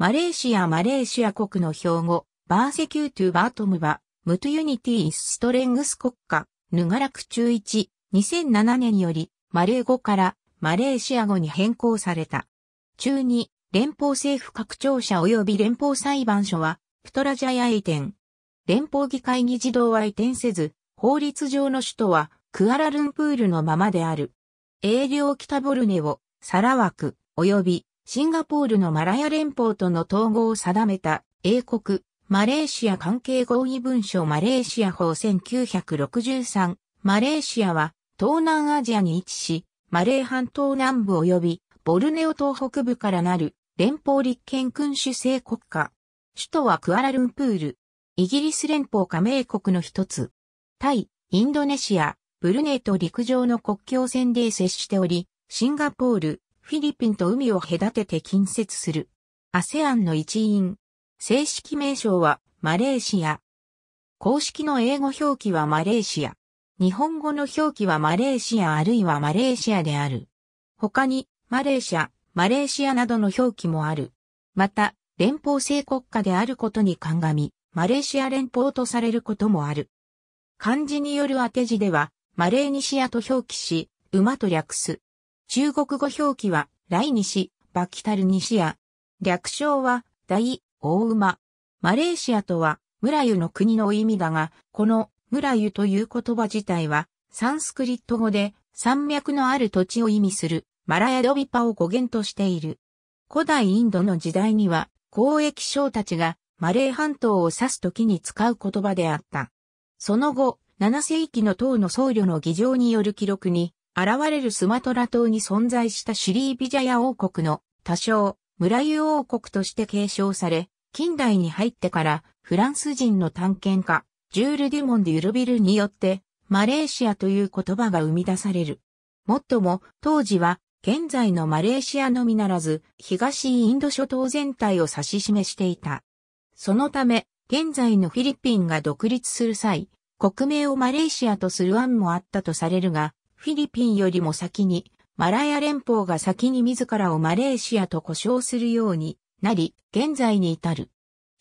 マレーシアマレーシア国の標語、バーセキュートゥバートムバ、ムトユニティ・ストレングス国家、ヌガラク中1、2007年より、マレー語からマレーシア語に変更された。中2、連邦政府拡張者及び連邦裁判所は、プトラジャヤ移転。連邦議会議事堂は移転せず、法律上の首都は、クアラルンプールのままである。営領北ボルネを、サラワク、及び、シンガポールのマラヤ連邦との統合を定めた英国、マレーシア関係合意文書マレーシア法1963、マレーシアは東南アジアに位置し、マレー半島南部及びボルネオ東北部からなる連邦立憲君主制国家。首都はクアラルンプール。イギリス連邦加盟国の一つ。タイ、インドネシア、ブルネイと陸上の国境線で接しており、シンガポール、フィリピンと海を隔てて近接する。ASEAN の一員。正式名称はマレーシア。公式の英語表記はマレーシア。日本語の表記はマレーシアあるいはマレーシアである。他に、マレーシア、マレーシアなどの表記もある。また、連邦制国家であることに鑑み、マレーシア連邦とされることもある。漢字による当て字では、マレーニシアと表記し、馬と略す。中国語表記は、来西、バキタル西や、略称は、大、大馬。マレーシアとは、村湯の国の意味だが、この村湯という言葉自体は、サンスクリット語で、山脈のある土地を意味する、マラヤドビパを語源としている。古代インドの時代には、交易商たちが、マレー半島を指す時に使う言葉であった。その後、7世紀の唐の僧侶の議場による記録に、現れるスマトラ島に存在したシリービジャヤ王国の多少、村湯王国として継承され、近代に入ってからフランス人の探検家、ジュール・デュモン・デュルビルによって、マレーシアという言葉が生み出される。もっとも、当時は、現在のマレーシアのみならず、東インド諸島全体を指し示していた。そのため、現在のフィリピンが独立する際、国名をマレーシアとする案もあったとされるが、フィリピンよりも先に、マラヤ連邦が先に自らをマレーシアと呼称するようになり、現在に至る。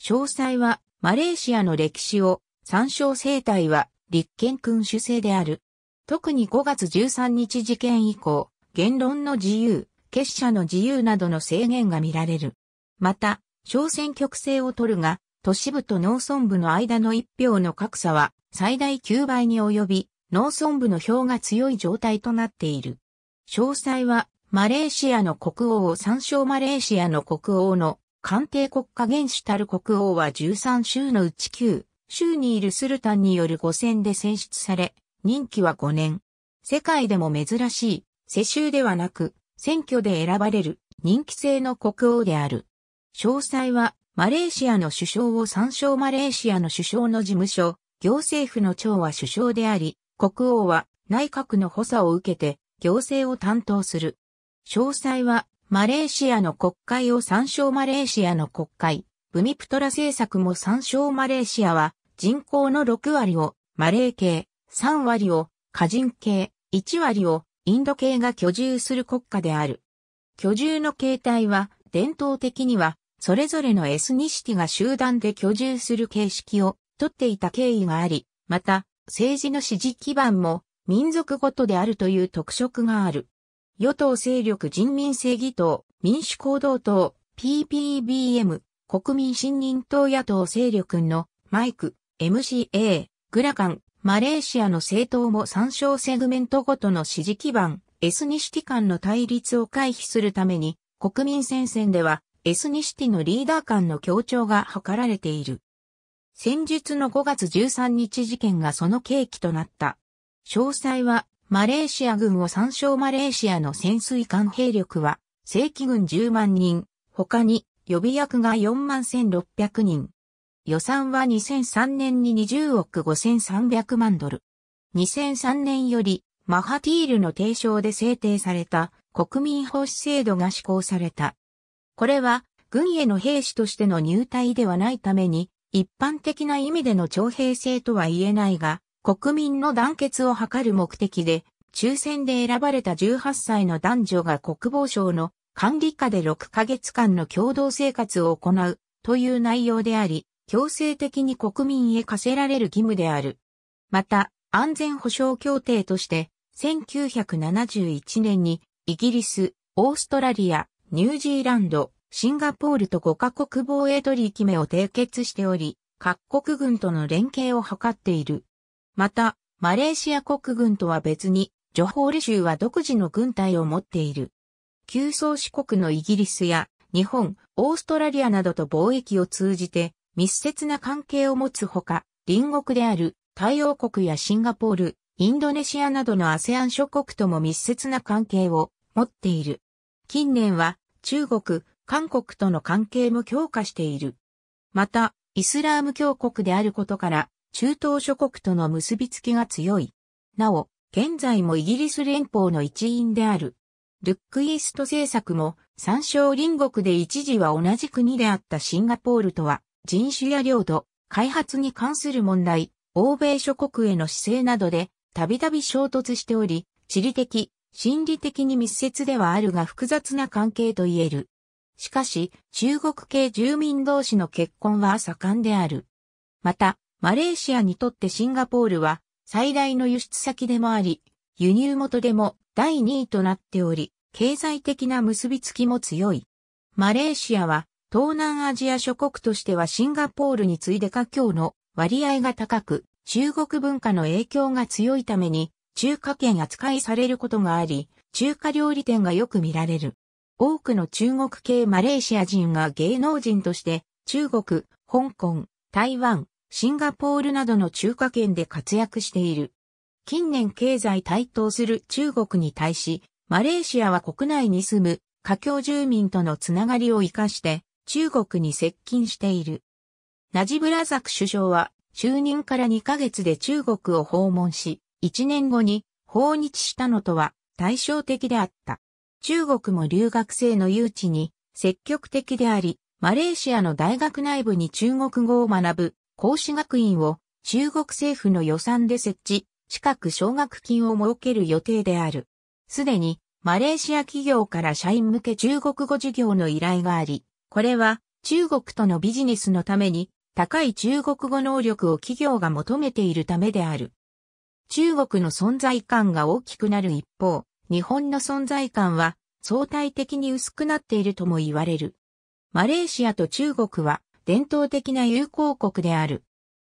詳細は、マレーシアの歴史を、参照生態は、立憲君主制である。特に5月13日事件以降、言論の自由、結社の自由などの制限が見られる。また、小選挙区制を取るが、都市部と農村部の間の一票の格差は最大9倍に及び、農村部の票が強い状態となっている。詳細は、マレーシアの国王を参照マレーシアの国王の官邸国家元首たる国王は13州のうち9、州にいるスルタンによる5選で選出され、任期は5年。世界でも珍しい、世襲ではなく、選挙で選ばれる人気制の国王である。詳細は、マレーシアの首相を参照マレーシアの首相の事務所、行政府の長は首相であり、国王は内閣の補佐を受けて行政を担当する。詳細はマレーシアの国会を参照マレーシアの国会、ブミプトラ政策も参照マレーシアは人口の6割をマレー系、3割を華人系、1割をインド系が居住する国家である。居住の形態は伝統的にはそれぞれのエスニシティが集団で居住する形式をとっていた経緯があり、また政治の支持基盤も民族ごとであるという特色がある。与党勢力人民正義党、民主行動党、PPBM、国民信任党野党勢力のマイク、MCA、グラカン、マレーシアの政党も参照セグメントごとの支持基盤、エスニシティ間の対立を回避するために、国民戦線では、エスニシティのリーダー間の協調が図られている。戦術の5月13日事件がその契機となった。詳細は、マレーシア軍を参照マレーシアの潜水艦兵力は、正規軍10万人、他に予備役が4万1600人。予算は2003年に20億5300万ドル。2003年より、マハティールの提唱で制定された国民奉仕制度が施行された。これは、軍への兵士としての入隊ではないために、一般的な意味での徴兵制とは言えないが、国民の団結を図る目的で、抽選で選ばれた18歳の男女が国防省の管理下で6ヶ月間の共同生活を行うという内容であり、強制的に国民へ課せられる義務である。また、安全保障協定として、1971年にイギリス、オーストラリア、ニュージーランド、シンガポールと5カ国防衛取引目を締結しており、各国軍との連携を図っている。また、マレーシア国軍とは別に、ジョホール州は独自の軍隊を持っている。旧宗主国のイギリスや日本、オーストラリアなどと貿易を通じて密接な関係を持つほか、隣国である太陽国やシンガポール、インドネシアなどのアセアン諸国とも密接な関係を持っている。近年は中国、韓国との関係も強化している。また、イスラーム教国であることから、中東諸国との結びつきが強い。なお、現在もイギリス連邦の一員である。ルックイースト政策も、参照隣国で一時は同じ国であったシンガポールとは、人種や領土、開発に関する問題、欧米諸国への姿勢などで、たびたび衝突しており、地理的、心理的に密接ではあるが複雑な関係と言える。しかし、中国系住民同士の結婚は盛んである。また、マレーシアにとってシンガポールは最大の輸出先でもあり、輸入元でも第2位となっており、経済的な結びつきも強い。マレーシアは東南アジア諸国としてはシンガポールに次いで華僑の割合が高く、中国文化の影響が強いために中華圏扱いされることがあり、中華料理店がよく見られる。多くの中国系マレーシア人が芸能人として中国、香港、台湾、シンガポールなどの中華圏で活躍している。近年経済台頭する中国に対し、マレーシアは国内に住む華僑住民とのつながりを活かして中国に接近している。ナジブラザク首相は就任から2ヶ月で中国を訪問し、1年後に訪日したのとは対照的であった。中国も留学生の誘致に積極的であり、マレーシアの大学内部に中国語を学ぶ講師学院を中国政府の予算で設置、近く奨学金を設ける予定である。すでにマレーシア企業から社員向け中国語授業の依頼があり、これは中国とのビジネスのために高い中国語能力を企業が求めているためである。中国の存在感が大きくなる一方、日本の存在感は相対的に薄くなっているとも言われる。マレーシアと中国は伝統的な友好国である。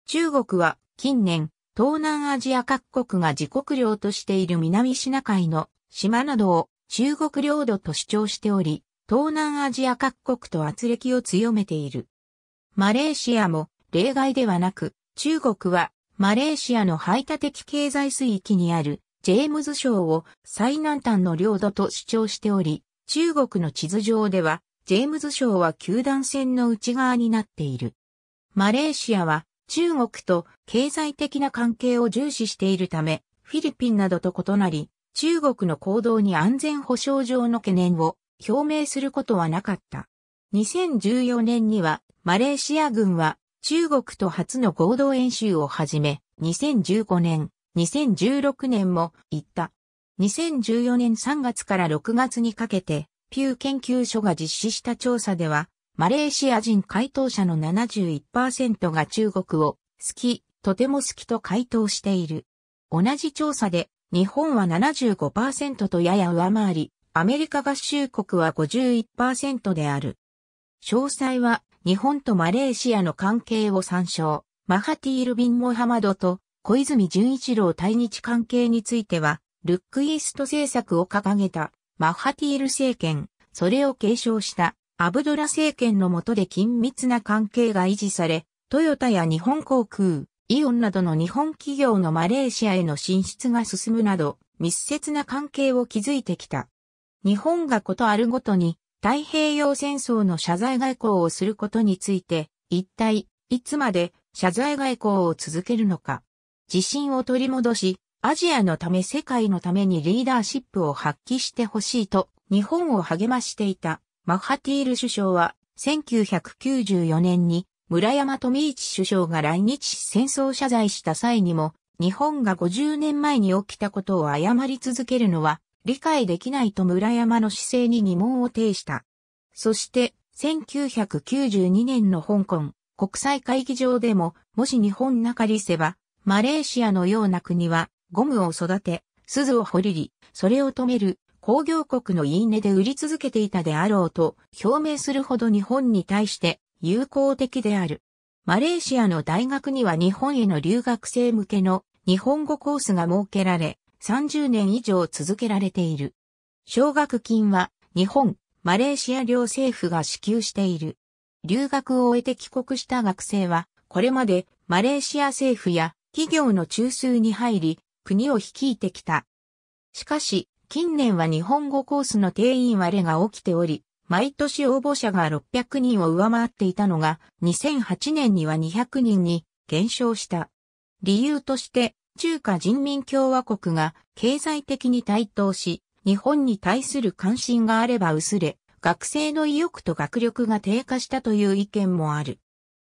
中国は近年東南アジア各国が自国領としている南シナ海の島などを中国領土と主張しており、東南アジア各国と圧力を強めている。マレーシアも例外ではなく、中国はマレーシアの排他的経済水域にあるジェームズ賞を最南端の領土と主張しており、中国の地図上では、ジェームズ賞は球団線の内側になっている。マレーシアは中国と経済的な関係を重視しているため、フィリピンなどと異なり、中国の行動に安全保障上の懸念を表明することはなかった。2014年には、マレーシア軍は中国と初の合同演習を始め、2015年、2016年も行った。2014年3月から6月にかけて、ピュー研究所が実施した調査では、マレーシア人回答者の71%が中国を好き、とても好きと回答している。同じ調査で、日本は75%とやや上回り、アメリカ合衆国は51%である。詳細は日本とマレーシアの関係を参照。マハティール・ビン・モハマドと小泉純一郎対日関係については、ルックイースト政策を掲げたマッハティール政権、それを継承したアブドラ政権の下で緊密な関係が維持され、トヨタや日本航空、イオンなどの日本企業のマレーシアへの進出が進むなど、密接な関係を築いてきた。日本がことあるごとに、太平洋戦争の謝罪外交をすることについて、一体、いつまで謝罪外交を続けるのか。自信を取り戻し、アジアのため世界のためにリーダーシップを発揮してほしいと日本を励ましていたマハティール首相は1994年に村山富一首相が来日戦争謝罪した際にも日本が50年前に起きたことを謝り続けるのは理解できないと村山の姿勢に疑問を呈した。そして1992年の香港国際会議場でももし日本なかりせばマレーシアのような国は、ゴムを育て、鈴を掘り、それを止める工業国の言い値で売り続けていたであろうと表明するほど日本に対して友好的である。マレーシアの大学には日本への留学生向けの日本語コースが設けられ、30年以上続けられている。奨学金は日本、マレーシア両政府が支給している。留学を終えて帰国した学生は、これまでマレーシア政府や企業の中枢に入り、国を率いてきた。しかし、近年は日本語コースの定員割れが起きており、毎年応募者が600人を上回っていたのが、2008年には200人に減少した。理由として、中華人民共和国が経済的に台頭し、日本に対する関心があれば薄れ、学生の意欲と学力が低下したという意見もある。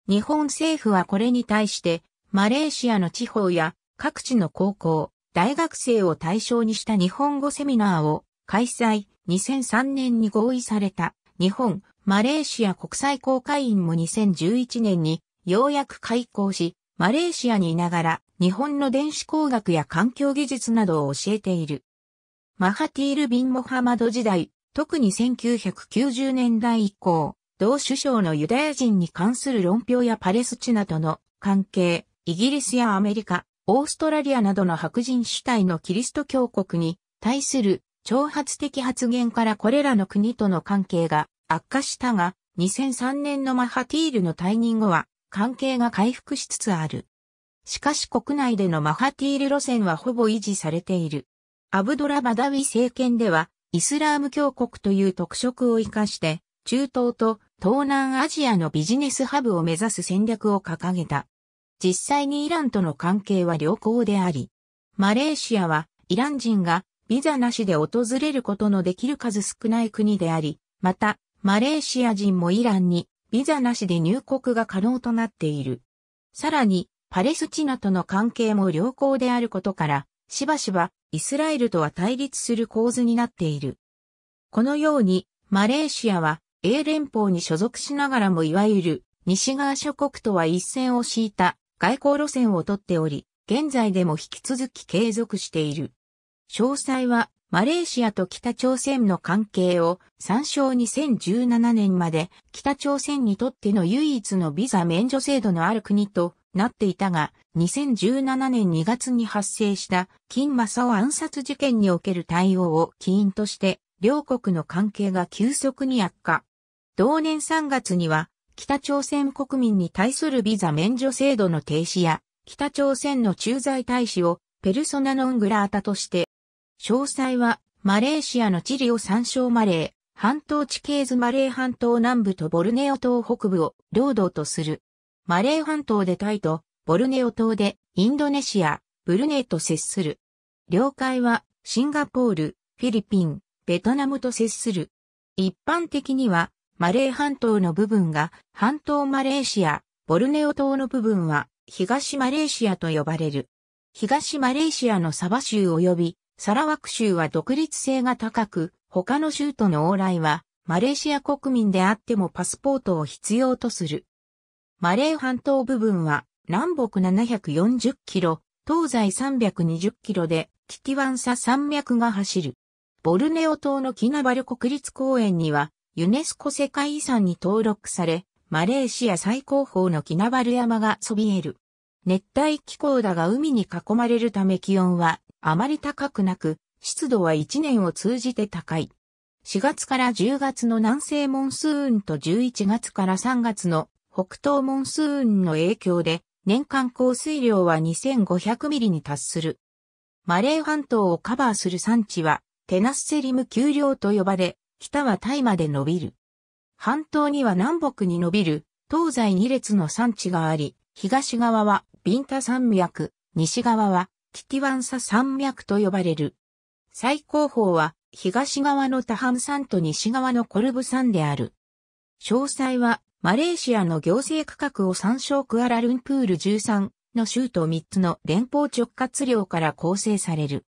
日本政府はこれに対してマレーシアの地方や各地の高校、大学生を対象にした日本語セミナーを開催、2003年に合意された日本、マレーシア国際公会員も2011年にようやく開校し、マレーシアにいながら日本の電子工学や環境技術などを教えている。マハティール・ビン・モハマド時代、特に1990年代以降、同首相のユダヤ人に関する論評やパレスチナとの関係、イギリスやアメリカ、オーストラリアなどの白人主体のキリスト教国に対する挑発的発言からこれらの国との関係が悪化したが、2003年のマハティールの退任後は関係が回復しつつある。しかし国内でのマハティール路線はほぼ維持されている。アブドラ・バダウィ政権では、イスラーム教国という特色を生かして、中東と東南アジアのビジネスハブを目指す戦略を掲げた。実際にイランとの関係は良好であり、マレーシアはイラン人がビザなしで訪れることのできる数少ない国であり、また、マレーシア人もイランにビザなしで入国が可能となっている。さらに、パレスチナとの関係も良好であることから、しばしばイスラエルとは対立する構図になっている。このように、マレーシアは英連邦に所属しながらもいわゆる西側諸国とは一線を敷いた外交路線をとっており、現在でも引き続き継続している。詳細は、マレーシアと北朝鮮の関係を参照2017年まで北朝鮮にとっての唯一のビザ免除制度のある国となっていたが、2017年2月に発生した金正夫暗殺事件における対応を起因として、両国の関係が急速に悪化。同年3月には北朝鮮国民に対するビザ免除制度の停止や、北朝鮮の駐在大使をペルソナノングラータとして、詳細はマレーシアの地理を参照マレー、半島地形図マレー半島南部とボルネオ島北部を領土とする。マレー半島でタイとボルネオ島でインドネシア、ブルネイと接する。領海はシンガポール、フィリピン、ベトナムと接する。一般的にはマレー半島の部分が半島マレーシア、ボルネオ島の部分は東マレーシアと呼ばれる。東マレーシアのサバ州及びサラワク州は独立性が高く、他の州との往来はマレーシア国民であってもパスポートを必要とする。マレー半島部分は南北740キロ、東西320キロでキティワンサ山脈が走る。ボルネオ島のキナバル国立公園にはユネスコ世界遺産に登録され、マレーシア最高峰のキナバル山がそびえる。熱帯気候だが海に囲まれるため気温はあまり高くなく、湿度は1年を通じて高い。4月から10月の南西モンスーンと11月から3月の北東モンスーンの影響で年間降水量は2500ミリに達する。マレー半島をカバーする産地はテナスセリム丘陵と呼ばれ、北はタイまで伸びる。半島には南北に伸びる東西二列の山地があり、東側はビンタ山脈、西側はキティワンサ山脈と呼ばれる。最高峰は東側のタハン山と西側のコルブ山である。詳細はマレーシアの行政区画を参照クアラルンプール13の州と3つの連邦直轄領から構成される。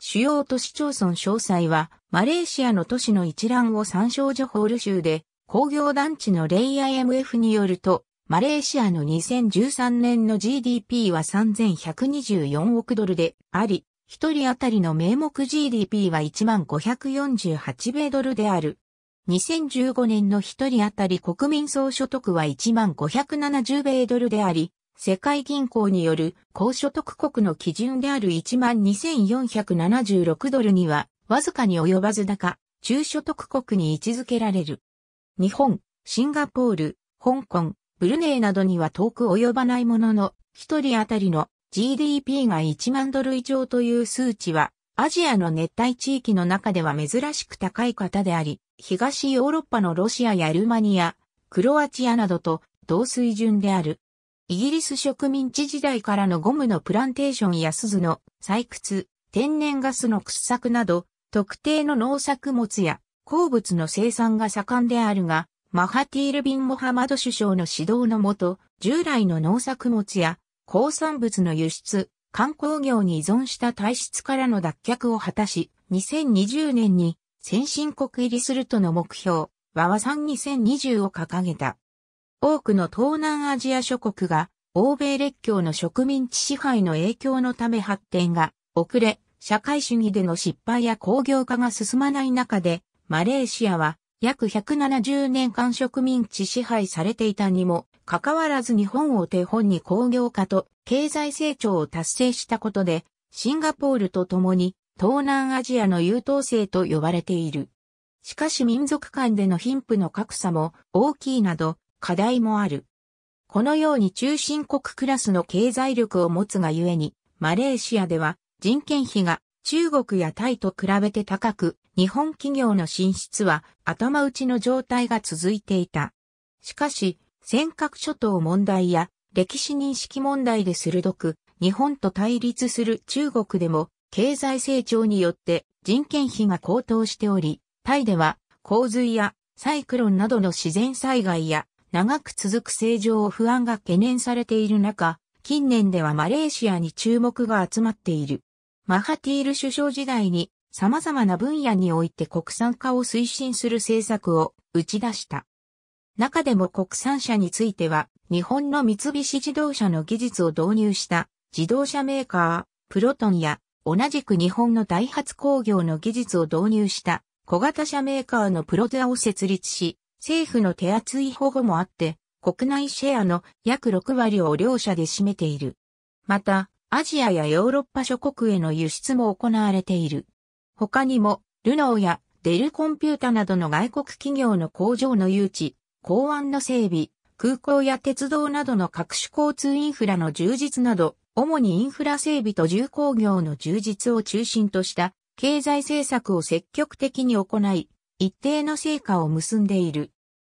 主要都市町村詳細は、マレーシアの都市の一覧を参照ジョホール州で、工業団地のレイ IMF によると、マレーシアの2013年の GDP は3124億ドルであり、一人当たりの名目 GDP は1548米ドルである。2015年の一人当たり国民総所得は1570米ドルであり、世界銀行による高所得国の基準である12,476ドルには、わずかに及ばず高、中所得国に位置づけられる。日本、シンガポール、香港、ブルネイなどには遠く及ばないものの、一人当たりの GDP が1万ドル以上という数値は、アジアの熱帯地域の中では珍しく高い方であり、東ヨーロッパのロシアやルマニア、クロアチアなどと同水準である。イギリス植民地時代からのゴムのプランテーションや鈴の採掘、天然ガスの掘削など、特定の農作物や鉱物の生産が盛んであるが、マハティール・ビン・モハマド首相の指導のもと、従来の農作物や鉱産物の輸出、観光業に依存した体質からの脱却を果たし、2020年に先進国入りするとの目標、和和ん2020を掲げた。多くの東南アジア諸国が欧米列強の植民地支配の影響のため発展が遅れ、社会主義での失敗や工業化が進まない中で、マレーシアは約170年間植民地支配されていたにも、かかわらず日本を手本に工業化と経済成長を達成したことで、シンガポールと共に東南アジアの優等生と呼ばれている。しかし民族間での貧富の格差も大きいなど、課題もある。このように中心国クラスの経済力を持つがゆえに、マレーシアでは人件費が中国やタイと比べて高く、日本企業の進出は頭打ちの状態が続いていた。しかし、尖閣諸島問題や歴史認識問題で鋭く、日本と対立する中国でも経済成長によって人件費が高騰しており、タイでは洪水やサイクロンなどの自然災害や長く続く正常を不安が懸念されている中、近年ではマレーシアに注目が集まっている。マハティール首相時代に様々な分野において国産化を推進する政策を打ち出した。中でも国産車については、日本の三菱自動車の技術を導入した自動車メーカー、プロトンや、同じく日本のダイハツ工業の技術を導入した小型車メーカーのプロテアを設立し、政府の手厚い保護もあって、国内シェアの約6割を両社で占めている。また、アジアやヨーロッパ諸国への輸出も行われている。他にも、ルノーやデルコンピュータなどの外国企業の工場の誘致、港湾の整備、空港や鉄道などの各種交通インフラの充実など、主にインフラ整備と重工業の充実を中心とした経済政策を積極的に行い、一定の成果を結んでいる。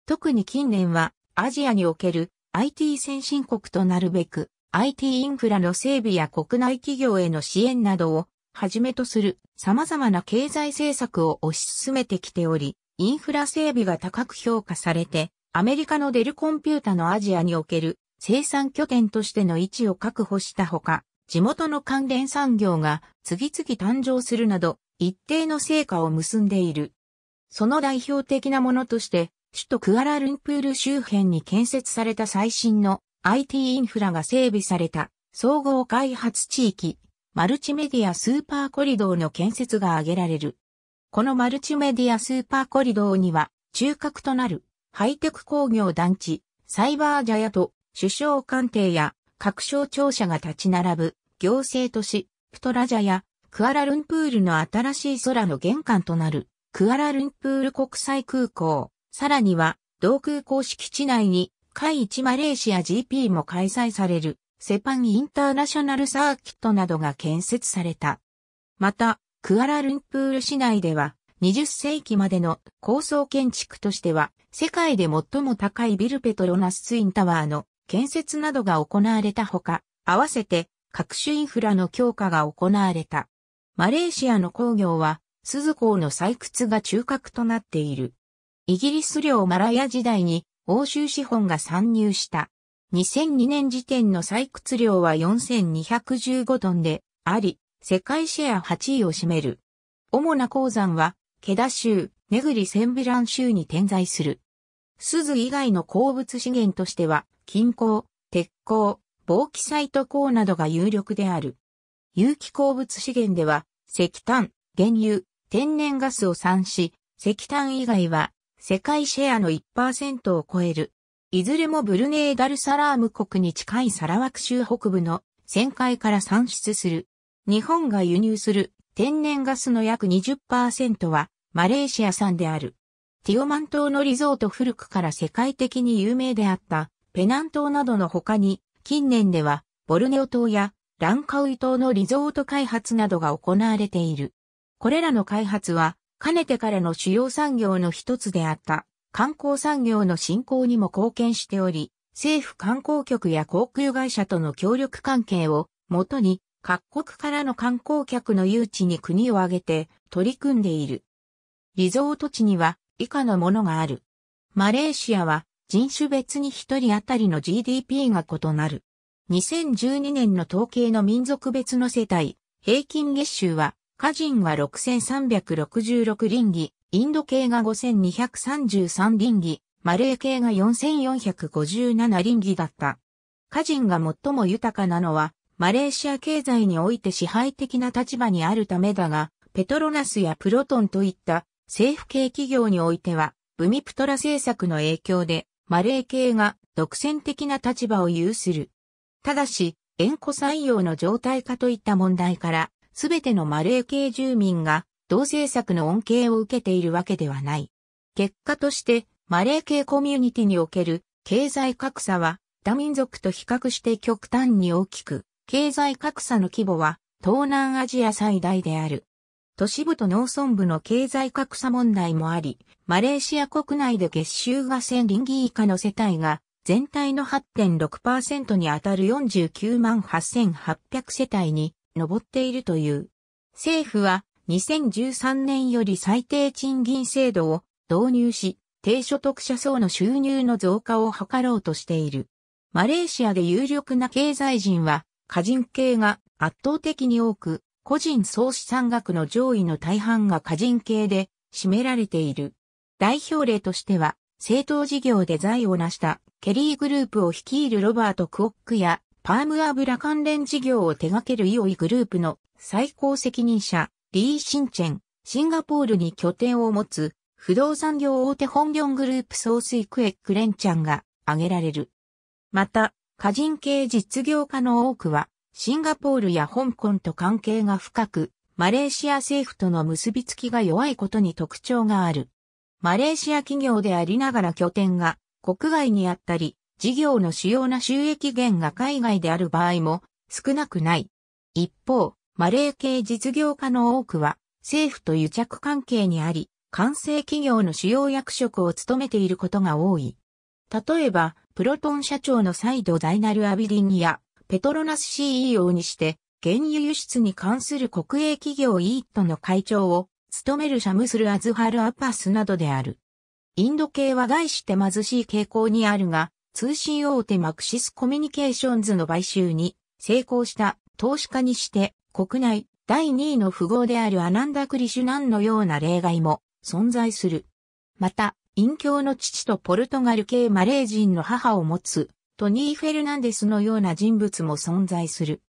特に近年はアジアにおける IT 先進国となるべく IT インフラの整備や国内企業への支援などをはじめとする様々な経済政策を推し進めてきており、インフラ整備が高く評価されて、アメリカのデルコンピュータのアジアにおける生産拠点としての位置を確保したほか、地元の関連産業が次々誕生するなど、一定の成果を結んでいる。その代表的なものとして、首都クアラルンプール周辺に建設された最新の IT インフラが整備された総合開発地域、マルチメディアスーパーコリドーの建設が挙げられる。このマルチメディアスーパーコリドーには、中核となるハイテク工業団地、サイバージャヤと首相官邸や各省庁舎が立ち並ぶ行政都市、プトラジャやクアラルンプールの新しい空の玄関となるクアラルンプール国際空港。さらには、同空港敷地内に、海一マレーシア GP も開催される、セパンインターナショナルサーキットなどが建設された。また、クアラルンプール市内では、20世紀までの高層建築としては、世界で最も高いビルペトロナスツインタワーの建設などが行われたほか、合わせて各種インフラの強化が行われた。マレーシアの工業は、鈴港の採掘が中核となっている。イギリス領マラヤ時代に欧州資本が参入した。2002年時点の採掘量は4215トンであり、世界シェア8位を占める。主な鉱山は、ケダ州、ネグリセンビラン州に点在する。鈴以外の鉱物資源としては、金鉱、鉄鉱、防気サイト鉱などが有力である。有機鉱物資源では、石炭、原油、天然ガスを産し、石炭以外は世界シェアの1%を超える。いずれもブルネイダルサラーム国に近いサラワク州北部の旋回から産出する。日本が輸入する天然ガスの約20%はマレーシア産である。ティオマン島のリゾート古くから世界的に有名であったペナン島などの他に近年ではボルネオ島やランカウイ島のリゾート開発などが行われている。これらの開発はかねてからの主要産業の一つであった観光産業の振興にも貢献しており、政府観光局や航空会社との協力関係をもとに各国からの観光客の誘致に国を挙げて取り組んでいる。リゾート地には以下のものがある。マレーシアは人種別に一人当たりの GDP が異なる。2012年の統計の民族別の世帯、平均月収は歌人は6366倫理、インド系が5233倫理、マレー系が4457倫理だった。歌人が最も豊かなのは、マレーシア経済において支配的な立場にあるためだが、ペトロナスやプロトンといった政府系企業においては、ブミプトラ政策の影響で、マレー系が独占的な立場を有する。ただし、円弧採用の状態化といった問題から、すべてのマレー系住民が同政策の恩恵を受けているわけではない。結果として、マレー系コミュニティにおける経済格差は、他民族と比較して極端に大きく、経済格差の規模は東南アジア最大である。都市部と農村部の経済格差問題もあり、マレーシア国内で月収が1000リンギ以下の世帯が全体の8.6%にあたる49万8800世帯に上っているという。政府は2013年より最低賃金制度を導入し、低所得者層の収入の増加を図ろうとしている。マレーシアで有力な経済人は、家人系が圧倒的に多く、個人総資産額の上位の大半が家人系で占められている。代表例としては、政党事業で財を成したケリーグループを率いるロバート・クオックやパーム油関連事業を手掛けるイオイグループの最高責任者、リー・シンチェン、シンガポールに拠点を持つ、不動産業大手本業グループ総水クエックレンチャンが挙げられる。また、過人系実業家の多くは、シンガポールや香港と関係が深く、マレーシア政府との結びつきが弱いことに特徴がある。マレーシア企業でありながら拠点が国外にあったり、事業の主要な収益源が海外である場合も少なくない。一方、マレー系実業家の多くは政府と癒着関係にあり、完成企業の主要役職を務めていることが多い。例えば、プロトン社長のサイド・ダイナル・アビディンや、ペトロナス CEO にして、原油輸出に関する国営企業イートの会長を務めるシャムスル・アズハル・アパスなどである。インド系は外して貧しい傾向にあるが、通信大手マクシスコミュニケーションズの買収に成功した投資家にして国内第2位の富豪であるアナンダ・クリシュナンのような例外も存在する。また、隠居の父とポルトガル系マレー人の母を持つトニー・フェルナンデスのような人物も存在する。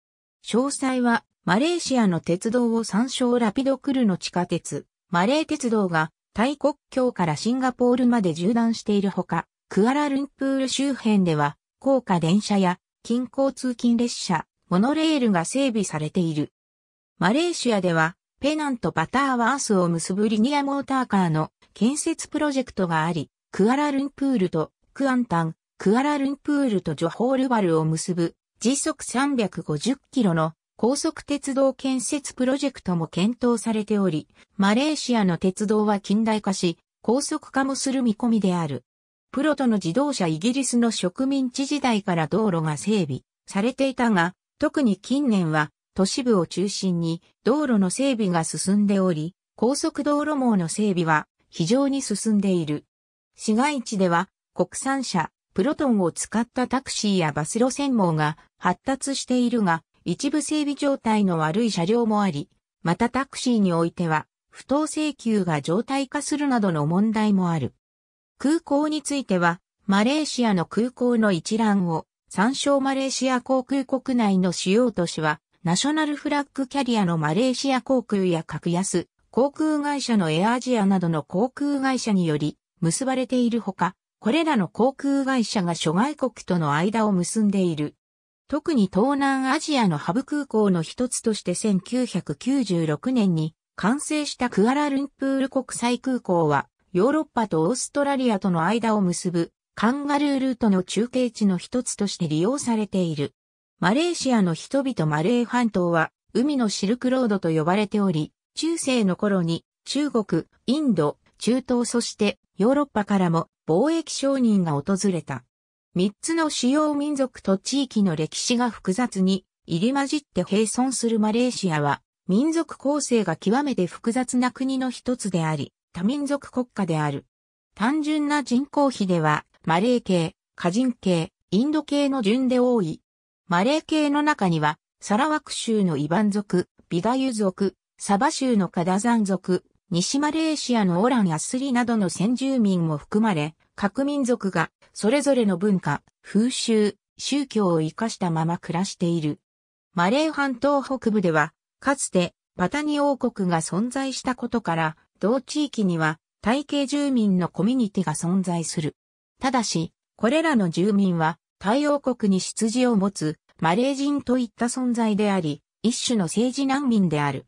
詳細はマレーシアの鉄道を参照ラピドクルの地下鉄、マレー鉄道がタイ国境からシンガポールまで縦断しているほか、クアラルンプール周辺では、高架電車や近郊通勤列車、モノレールが整備されている。マレーシアでは、ペナンとバターワースを結ぶリニアモーターカーの建設プロジェクトがあり、クアラルンプールとクアンタン、クアラルンプールとジョホールバルを結ぶ時速350キロの高速鉄道建設プロジェクトも検討されており、マレーシアの鉄道は近代化し、高速化もする見込みである。プロトの自動車イギリスの植民地時代から道路が整備されていたが、特に近年は都市部を中心に道路の整備が進んでおり、高速道路網の整備は非常に進んでいる。市街地では国産車、プロトンを使ったタクシーやバス路線網が発達しているが、一部整備状態の悪い車両もあり、またタクシーにおいては、不当請求が常態化するなどの問題もある。空港については、マレーシアの空港の一覧を、参照マレーシア航空国内の主要都市は、ナショナルフラッグキャリアのマレーシア航空や格安、航空会社のエアアジアなどの航空会社により結ばれているほか、これらの航空会社が諸外国との間を結んでいる。特に東南アジアのハブ空港の一つとして1996年に完成したクアラルンプール国際空港はヨーロッパとオーストラリアとの間を結ぶカンガルールートの中継地の一つとして利用されている。マレーシアの人々マレー半島は海のシルクロードと呼ばれており、中世の頃に中国、インド、中東そしてヨーロッパからも貿易商人が訪れた。三つの主要民族と地域の歴史が複雑に入り混じって並存するマレーシアは民族構成が極めて複雑な国の一つであり、多民族国家である。単純な人口比では、マレー系、カ人系、インド系の順で多い。マレー系の中には、サラワク州のイバン族、ビガユ族、サバ州のカダザン族、西マレーシアのオラン・アスリなどの先住民も含まれ、各民族がそれぞれの文化、風習、宗教を生かしたまま暮らしている。マレー半島北部では、かつてパタニ王国が存在したことから、同地域には、体系住民のコミュニティが存在する。ただし、これらの住民は、太陽国に出自を持つ、マレー人といった存在であり、一種の政治難民である。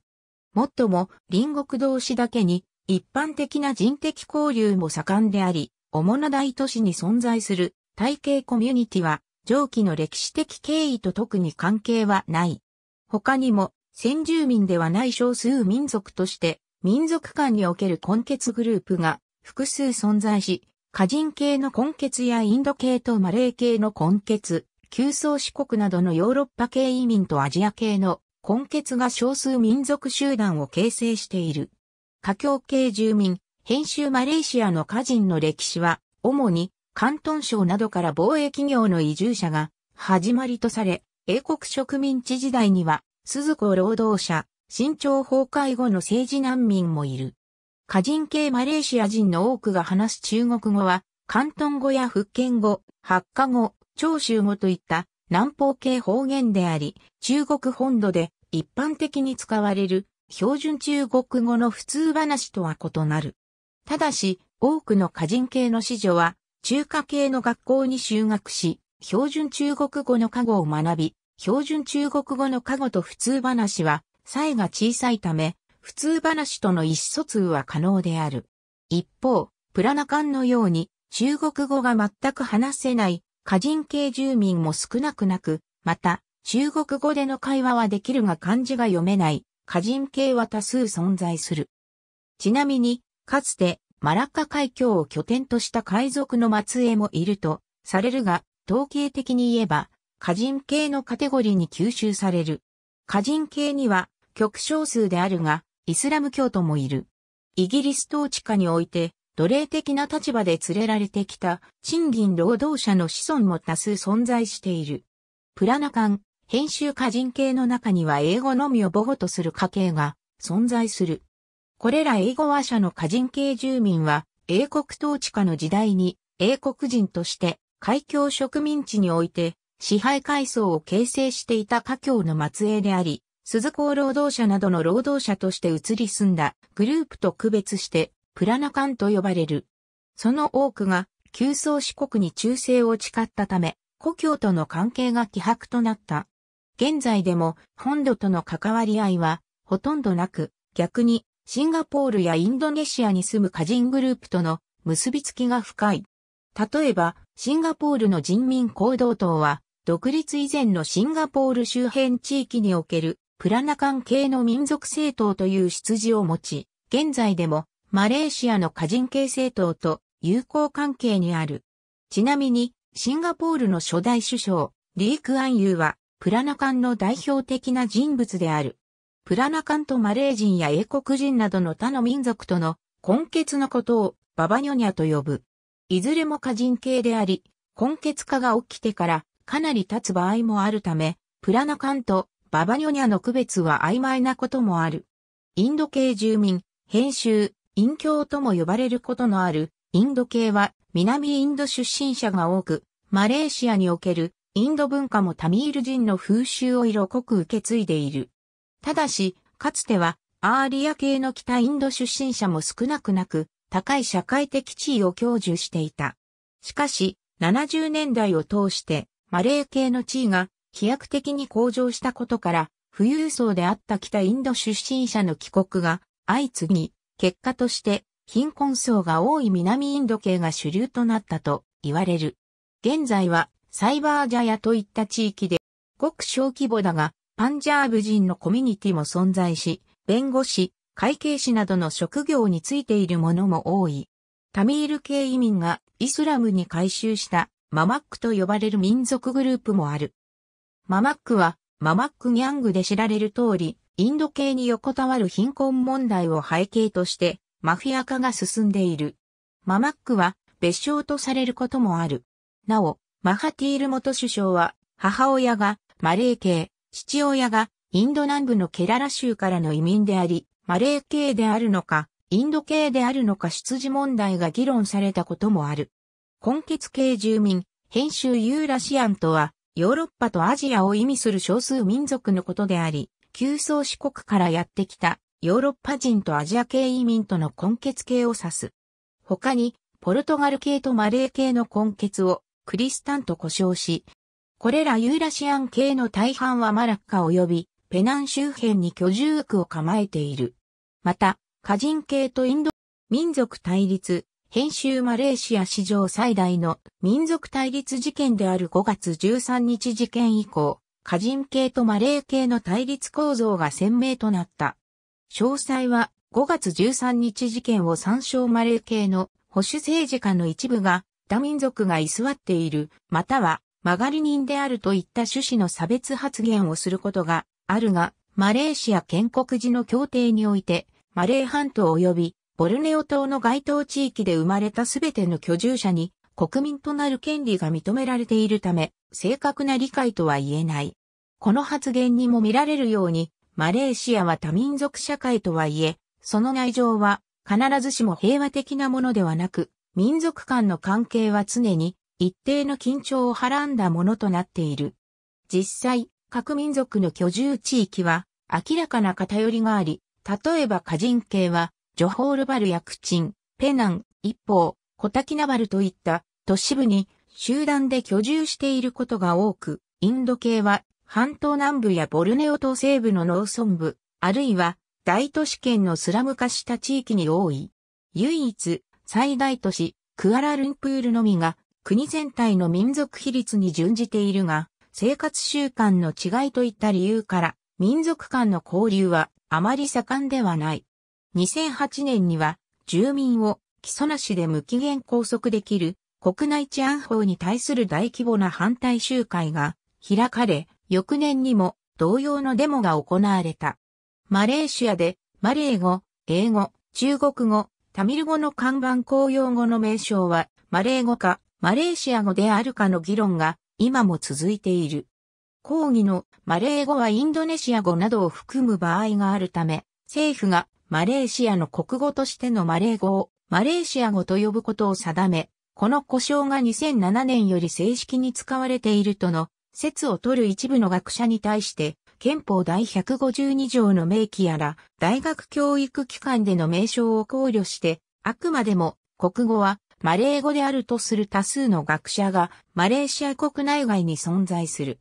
もっとも、隣国同士だけに、一般的な人的交流も盛んであり、主な大都市に存在する体系コミュニティは、上記の歴史的経緯と特に関係はない。他にも、先住民ではない少数民族として、民族間における根血グループが複数存在し、華人系の根血やインド系とマレー系の根血、旧宗四国などのヨーロッパ系移民とアジア系の根血が少数民族集団を形成している。華僑系住民、編集マレーシアの歌人の歴史は、主に関東省などから防衛企業の移住者が始まりとされ、英国植民地時代には、鈴子労働者、新朝崩壊後の政治難民もいる。華人系マレーシア人の多くが話す中国語は、広東語や福建語、発火語、長州語といった南方系方言であり、中国本土で一般的に使われる標準中国語の普通話とは異なる。ただし、多くの華人系の子女は、中華系の学校に修学し、標準中国語の加護を学び、標準中国語の加護と普通話は差異が小さいため、普通話との意思疎通は可能である。一方、プラナカンのように中国語が全く話せない家人系住民も少なくなく、また中国語での会話はできるが漢字が読めない家人系は多数存在する。ちなみに、かつてマラッカ海峡を拠点とした海賊の末裔もいるとされるが、統計的に言えば、家人系のカテゴリーに吸収される。家人系には極少数であるが、イスラム教徒もいる。イギリス統治下において、奴隷的な立場で連れられてきた賃金労働者の子孫も多数存在している。プラナン、編集歌人系の中には英語のみを母語とする家系が存在する。これら英語話者の歌人系住民は英国統治下の時代に英国人として海峡植民地において支配階層を形成していた家境の末裔であり、鈴工労働者などの労働者として移り住んだグループと区別してプラナカンと呼ばれる。その多くが旧宗四国に忠誠を誓ったため、故郷との関係が希薄となった。現在でも本土との関わり合いはほとんどなく、逆にシンガポールやインドネシアに住む歌人グループとの結びつきが深い。例えば、シンガポールの人民行動党は、独立以前のシンガポール周辺地域におけるプラナカン系の民族政党という出自を持ち、現在でもマレーシアの華人系政党と友好関係にある。ちなみに、シンガポールの初代首相、リーク・アンユーは、プラナカンの代表的な人物である。プラナカンとマレー人や英国人などの他の民族との根血のことをババニョニャと呼ぶ。いずれも華人系であり、根血化が起きてからかなり経つ場合もあるため、プラナカンとババニョニャの区別は曖昧なこともある。インド系住民、編集、陰教とも呼ばれることのある、インド系は南インド出身者が多く、マレーシアにおけるインド文化もタミール人の風習を色濃く受け継いでいる。ただし、かつてはアーリア系の北インド出身者も少なくなく、高い社会的地位を享受していた。しかし、70年代を通して、マレー系の地位が飛躍的に向上したことから、富裕層であった北インド出身者の帰国が相次ぎ、結果として貧困層が多い南インド系が主流となったと言われる。現在はサイバージャヤといった地域で、ごく小規模だが、パンジャーブ人のコミュニティも存在し、弁護士、会計士などの職業についているものも多い。タミール系移民がイスラムに改宗したママックと呼ばれる民族グループもある。ママックは、ママックギャングで知られる通り、インド系に横たわる貧困問題を背景として、マフィア化が進んでいる。ママックは、別称とされることもある。なお、マハティール元首相は、母親がマレー系、父親がインド南部のケララ州からの移民であり、マレー系であるのか、インド系であるのか出自問題が議論されたこともある。根血系住民、編集ユーラシアンとは、ヨーロッパとアジアを意味する少数民族のことであり、旧宗四国からやってきたヨーロッパ人とアジア系移民との根血系を指す。他に、ポルトガル系とマレー系の根血をクリスタンと呼称し、これらユーラシアン系の大半はマラッカ及びペナン周辺に居住区を構えている。また、華人系とインド民族対立、編集マレーシア史上最大の民族対立事件である5月13日事件以降、歌人系とマレー系の対立構造が鮮明となった。詳細は5月13日事件を参照マレー系の保守政治家の一部が、他民族が居座っている、または曲がり人であるといった趣旨の差別発言をすることがあるが、マレーシア建国時の協定において、マレー半島及びボルネオ島の該当地域で生まれたすべての居住者に国民となる権利が認められているため、正確な理解とは言えない。この発言にも見られるように、マレーシアは多民族社会とはいえ、その内情は必ずしも平和的なものではなく、民族間の関係は常に一定の緊張をはらんだものとなっている。実際、各民族の居住地域は明らかな偏りがあり、例えば華人系はジョホールバルやクチン、ペナン、一方、コタキナバルといった都市部に集団で居住していることが多く、インド系は半島南部やボルネオ島西部の農村部、あるいは大都市圏のスラム化した地域に多い。唯一、最大都市、クアラルンプールのみが国全体の民族比率に準じているが、生活習慣の違いといった理由から、民族間の交流はあまり盛んではない。2008年には住民を基礎なしで無期限拘束できる国内治安法に対する大規模な反対集会が開かれ、翌年にも同様のデモが行われた。マレーシアでマレー語、英語、中国語、タミル語の看板公用語の名称はマレー語かマレーシア語であるかの議論が今も続いている。抗議のマレー語はインドネシア語などを含む場合があるため、政府がマレーシアの国語としてのマレー語をマレーシア語と呼ぶことを定め、この呼称が2007年より正式に使われているとの説を取る一部の学者に対して、憲法第152条の明記やら、大学教育機関での名称を考慮して、あくまでも国語はマレー語であるとする多数の学者がマレーシア国内外に存在する。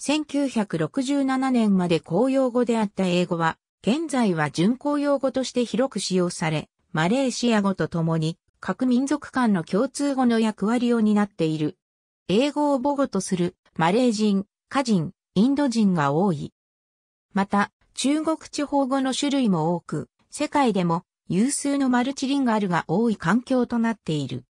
1967年まで公用語であった英語は現在は巡航用語として広く使用され、マレーシア語とともに各民族間の共通語の役割を担っている。英語を母語とするマレー人、カ人、インド人が多い。また、中国地方語の種類も多く、世界でも有数のマルチリンガルが多い環境となっている。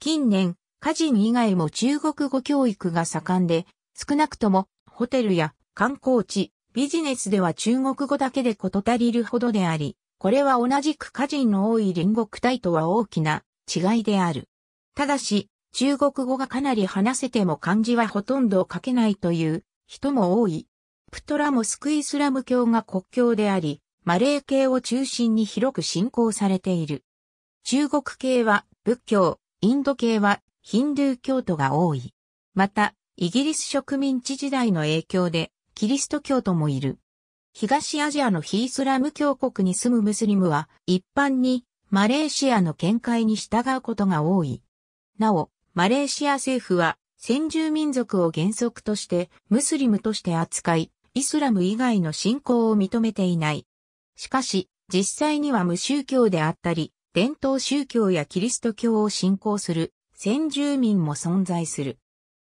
近年、家人以外も中国語教育が盛んで、少なくともホテルや観光地、ビジネスでは中国語だけで事足りるほどであり、これは同じく家人の多い隣国体とは大きな違いである。ただし、中国語がかなり話せても漢字はほとんど書けないという人も多い。プトラモスクイスラム教が国教であり、マレー系を中心に広く信仰されている。中国系は仏教、インド系はヒンドゥー教徒が多い。また、イギリス植民地時代の影響でキリスト教徒もいる。東アジアの非イスラム教国に住むムスリムは一般にマレーシアの見解に従うことが多い。なお、マレーシア政府は先住民族を原則としてムスリムとして扱い、イスラム以外の信仰を認めていない。しかし、実際には無宗教であったり、伝統宗教やキリスト教を信仰する先住民も存在する。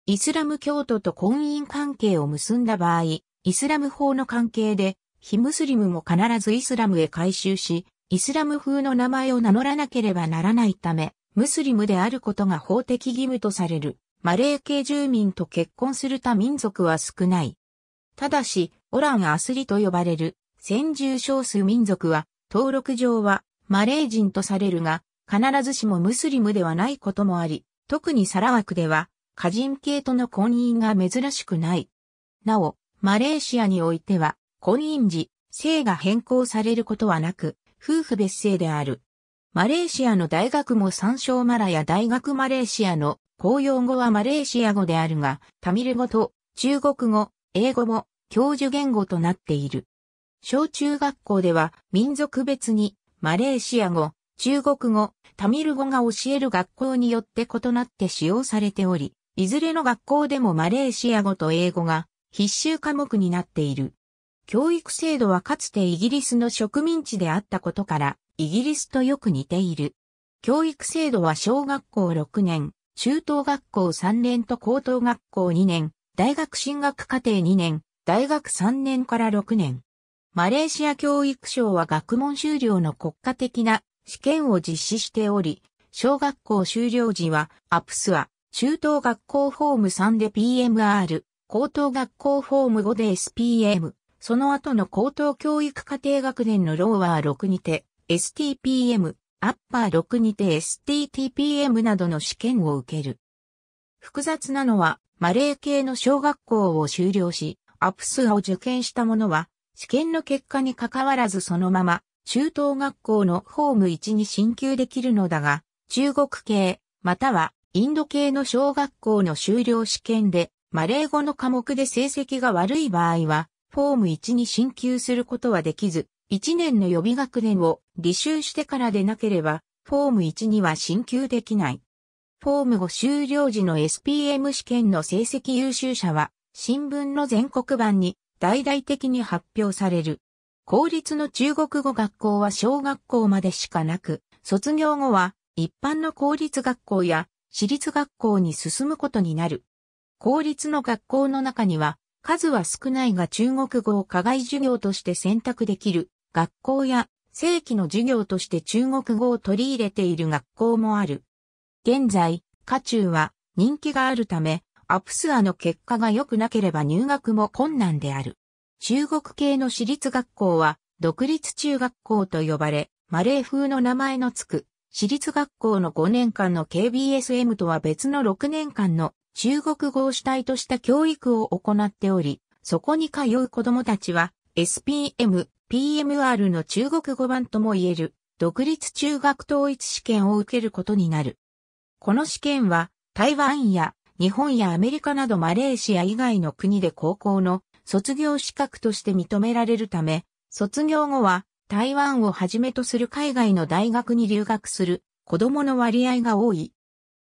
イスラム教徒と婚姻関係を結んだ場合、イスラム法の関係で、非ムスリムも必ずイスラムへ改宗し、イスラム風の名前を名乗らなければならないため、ムスリムであることが法的義務とされる、マレー系住民と結婚する他民族は少ない。ただし、オラン・アスリと呼ばれる、先住少数民族は、登録上は、マレー人とされるが、必ずしもムスリムではないこともあり、特にサラワクでは、歌人系との婚姻が珍しくない。なお、マレーシアにおいては、婚姻時、姓が変更されることはなく、夫婦別姓である。マレーシアの大学も参照マラや大学マレーシアの公用語はマレーシア語であるが、タミル語と中国語、英語も教授言語となっている。小中学校では民族別にマレーシア語、中国語、タミル語が教える学校によって異なって使用されており、いずれの学校でもマレーシア語と英語が必修科目になっている。教育制度はかつてイギリスの植民地であったことから、イギリスとよく似ている。教育制度は小学校6年、中等学校3年と高等学校2年、大学進学課程2年、大学3年から6年。マレーシア教育省は学問修了の国家的な試験を実施しており、小学校修了時はアプスア、中等学校フォーム3で PMR、高等学校フォーム5で SPM、その後の高等教育課程学年のローワー6にて STPM、アッパー6にて STTPM などの試験を受ける。複雑なのは、マレー系の小学校を修了し、アプスアを受験した者は、試験の結果に関わらずそのまま、中等学校のホーム1に進級できるのだが、中国系、またはインド系の小学校の修了試験で、マレー語の科目で成績が悪い場合は、フォーム1に進級することはできず、1年の予備学年を履修してからでなければ、フォーム1には進級できない。フォーム5終了時の SPM 試験の成績優秀者は、新聞の全国版に大々的に発表される。公立の中国語学校は小学校までしかなく、卒業後は一般の公立学校や私立学校に進むことになる。公立の学校の中には、数は少ないが中国語を課外授業として選択できる学校や正規の授業として中国語を取り入れている学校もある。現在、家中は人気があるため、アプスアの結果が良くなければ入学も困難である。中国系の私立学校は独立中学校と呼ばれ、マレー風の名前のつく私立学校の5年間の KBSM とは別の6年間の中国語を主体とした教育を行っており、そこに通う子供たちは SPM、PMR の中国語版とも言える独立中学統一試験を受けることになる。この試験は台湾や日本やアメリカなどマレーシア以外の国で高校の卒業資格として認められるため、卒業後は台湾をはじめとする海外の大学に留学する子供の割合が多い。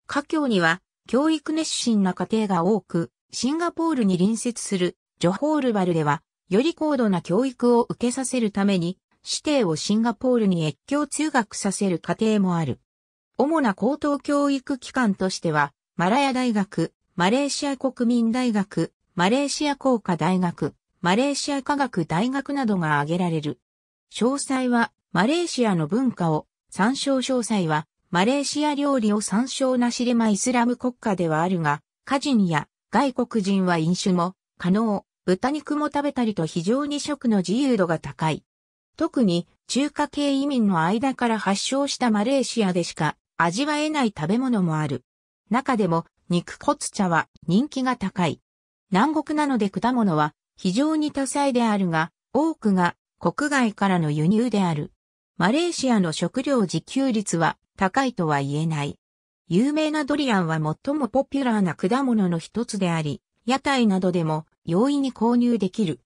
家境には教育熱心な家庭が多く、シンガポールに隣接するジョホールバルでは、より高度な教育を受けさせるために、指定をシンガポールに越境通学させる家庭もある。主な高等教育機関としては、マラヤ大学、マレーシア国民大学、マレーシア工科大学、マレーシア科学大学などが挙げられる。詳細はマレーシアの文化を、参照詳細はマレーシア料理を参照なしでまイスラム国家ではあるが、家人や外国人は飲酒も可能、豚肉も食べたりと非常に食の自由度が高い。特に中華系移民の間から発祥したマレーシアでしか味わえない食べ物もある。中でも肉骨茶は人気が高い。南国なので果物は非常に多彩であるが、多くが国外からの輸入である。マレーシアの食料自給率は高いとは言えない。有名なドリアンは最もポピュラーな果物の一つであり、屋台などでも容易に購入できる。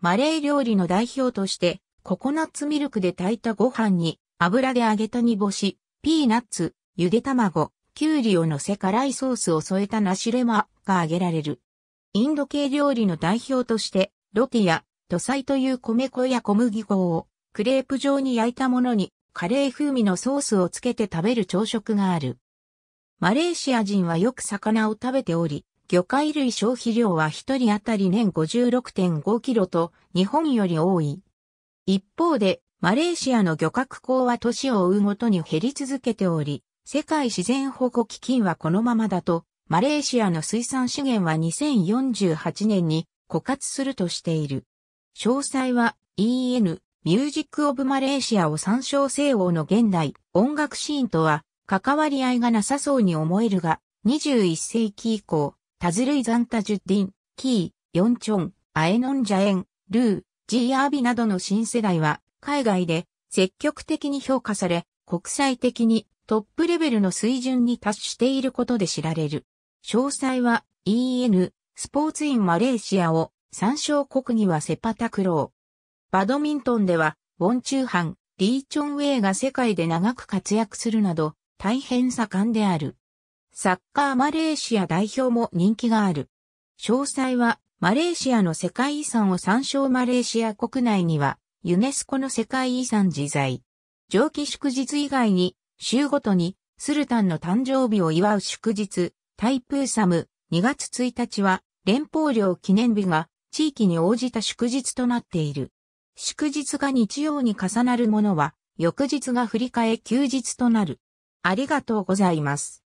マレー料理の代表として、ココナッツミルクで炊いたご飯に油で揚げた煮干し、ピーナッツ、ゆで卵、キュウリを乗せ辛いソースを添えたナシレマが揚げられる。インド系料理の代表として、ロティや土菜という米粉や小麦粉をクレープ状に焼いたものにカレー風味のソースをつけて食べる朝食がある。マレーシア人はよく魚を食べており、魚介類消費量は1人当たり年56.5キロと日本より多い。一方で、マレーシアの漁獲港は年を追うごとに減り続けており、世界自然保護基金はこのままだと、マレーシアの水産資源は2048年に枯渇するとしている。詳細は EN ミュージック・オブ・マレーシアを参照西欧の現代音楽シーンとは関わり合いがなさそうに思えるが、21世紀以降、タズルイ・ザンタ・ジュッディン、キー、ヨンチョン、アエノン・ジャエン、ルー、ジー・アービなどの新世代は、海外で積極的に評価され、国際的にトップレベルの水準に達していることで知られる。詳細は EN スポーツインマレーシアを参照国技はセパタクロー。バドミントンでは、ウォンチューハン、リー・チョンウェイが世界で長く活躍するなど、大変盛んである。サッカーマレーシア代表も人気がある。詳細は、マレーシアの世界遺産を参照マレーシア国内には、ユネスコの世界遺産自在。上記祝日以外に、週ごとに、スルタンの誕生日を祝う祝日、タイプーサム、2月1日は、連邦領記念日が地域に応じた祝日となっている。祝日が日曜に重なるものは、翌日が振り替え休日となる。ありがとうございます。